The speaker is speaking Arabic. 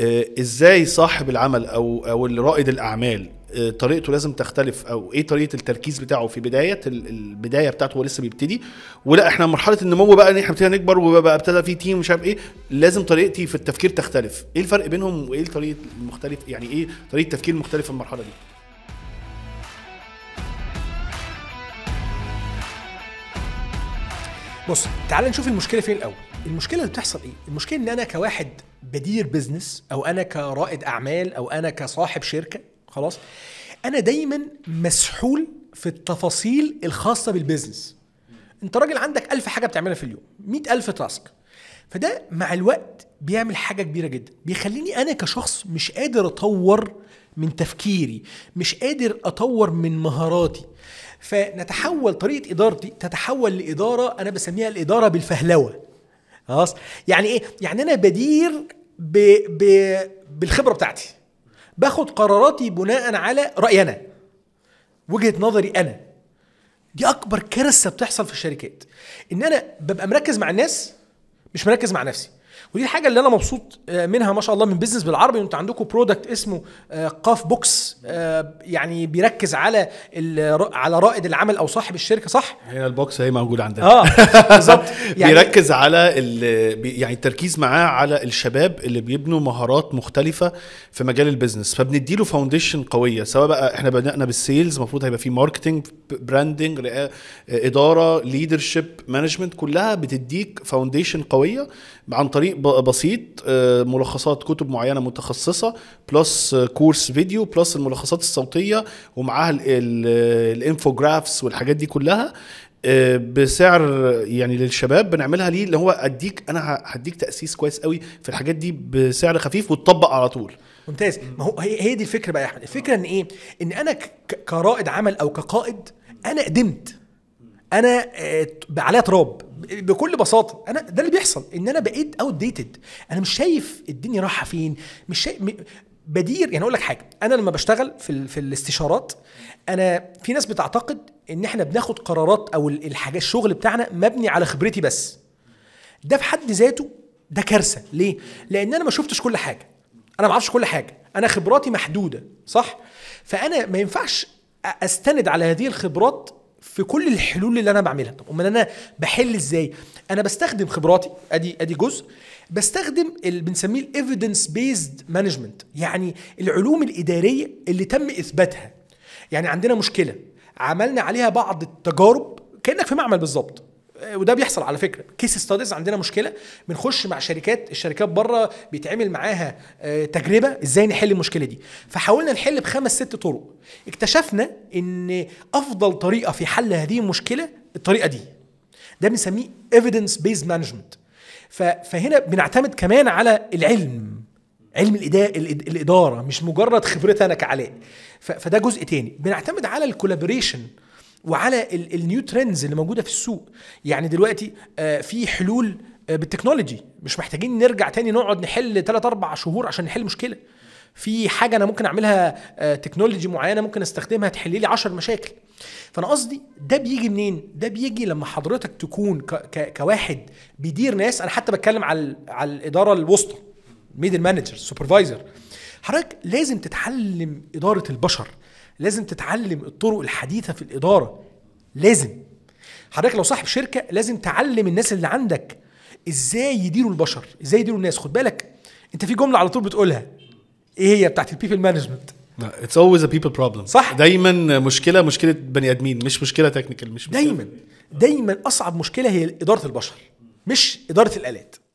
آه، ازاي صاحب العمل او او رائد الاعمال آه، طريقته لازم تختلف او ايه طريقه التركيز بتاعه في بدايه البدايه بتاعته هو لسه بيبتدي ولا احنا مرحله النمو بقى ان احنا ابتدينا نكبر وبقى ابتدى في تيم مش عارف ايه لازم طريقتي في التفكير تختلف ايه الفرق بينهم وايه الطريقه المختلف يعني ايه طريقه التفكير المختلفه في المرحله دي بص تعال نشوف المشكله فين الاول المشكله اللي بتحصل ايه المشكله ان انا كواحد بدير بزنس او انا كرائد اعمال او انا كصاحب شركه خلاص انا دايما مسحول في التفاصيل الخاصه بالبزنس انت راجل عندك ألف حاجه بتعملها في اليوم مئة ألف تاسك فده مع الوقت بيعمل حاجه كبيره جدا بيخليني انا كشخص مش قادر اطور من تفكيري مش قادر اطور من مهاراتي فنتحول طريقه ادارتي تتحول لاداره انا بسميها الاداره بالفهلوه خلاص يعني ايه يعني انا بدير بـ بـ بالخبره بتاعتي باخد قراراتي بناء على رايي انا وجهه نظري انا دي اكبر كارثه بتحصل في الشركات ان انا ببقى مركز مع الناس مش مركز مع نفسي ودي الحاجه اللي انا مبسوط آه، منها ما شاء الله من بيزنس بالعربي انتوا عندكم برودكت اسمه آه، قاف بوكس آه، يعني بيركز على على رائد العمل او صاحب الشركه صح هنا البوكس هي موجوده عندنا اه بالظبط يعني بيركز على يعني التركيز معاه على الشباب اللي بيبنوا مهارات مختلفه في مجال البيزنس فبنديله فاونديشن قويه سواء بقى احنا بدانا بالسيلز المفروض هيبقى في ماركتنج براندنج اداره ليدرشيب مانجمنت كلها بتديك فاونديشن قويه عن طريق طريق بسيط آه، ملخصات كتب معينه متخصصه بلس كورس فيديو بلس الملخصات الصوتيه ومعاها الانفوجرافس والحاجات دي كلها آه، بسعر يعني للشباب بنعملها ليه اللي هو اديك انا هديك تاسيس كويس قوي في الحاجات دي بسعر خفيف وتطبق على طول ممتاز ما هو هي دي الفكره بقى يا احمد الفكره ان ايه ان انا كرائد عمل او كقائد انا قدمت انا آه، عليا تراب بكل بساطه انا ده اللي بيحصل ان انا بقيت اوت ديتد انا مش شايف الدنيا رايحه فين مش شايف بدير يعني اقول لك حاجه انا لما بشتغل في في الاستشارات انا في ناس بتعتقد ان احنا بناخد قرارات او الحاجات الشغل بتاعنا مبني على خبرتي بس ده في حد ذاته ده كارثه ليه لان انا ما شفتش كل حاجه انا ما اعرفش كل حاجه انا خبراتي محدوده صح فانا ما ينفعش استند على هذه الخبرات في كل الحلول اللي انا بعملها طب امال انا بحل ازاي انا بستخدم خبراتي ادي ادي جزء بستخدم اللي بنسميه الايفيدنس بيزد مانجمنت يعني العلوم الاداريه اللي تم اثباتها يعني عندنا مشكله عملنا عليها بعض التجارب كانك في معمل بالظبط وده بيحصل على فكره كيس ستاديز عندنا مشكله بنخش مع شركات الشركات بره بيتعمل معاها آه، تجربه ازاي نحل المشكله دي فحاولنا نحل بخمس ست طرق اكتشفنا ان افضل طريقه في حل هذه المشكله الطريقه دي ده بنسميه ايفيدنس بيز مانجمنت فهنا بنعتمد كمان على العلم علم الإداء الاداره مش مجرد خبرتي انا كعلاء فده جزء تاني بنعتمد على الكولابوريشن وعلى النيو ترندز اللي موجوده في السوق يعني دلوقتي آه، في حلول آه، بالتكنولوجي مش محتاجين نرجع تاني نقعد نحل 3 4 شهور عشان نحل مشكله في حاجه انا ممكن اعملها تكنولوجي آه، معينه ممكن استخدمها تحل لي 10 مشاكل فانا قصدي ده بيجي منين ده بيجي لما حضرتك تكون كواحد بيدير ناس انا حتى بتكلم على على الاداره الوسطى ميدل مانجر سوبرفايزر حضرتك لازم تتعلم اداره البشر لازم تتعلم الطرق الحديثه في الاداره لازم حضرتك لو صاحب شركه لازم تعلم الناس اللي عندك ازاي يديروا البشر ازاي يديروا الناس خد بالك انت في جمله على طول بتقولها ايه هي بتاعت البيبل مانجمنت اتس اولويز ا بيبل بروبلم صح دايما مشكله مشكله بني ادمين مش مشكله تكنيكال مش مشكلة. دايما دايما اصعب مشكله هي اداره البشر مش اداره الالات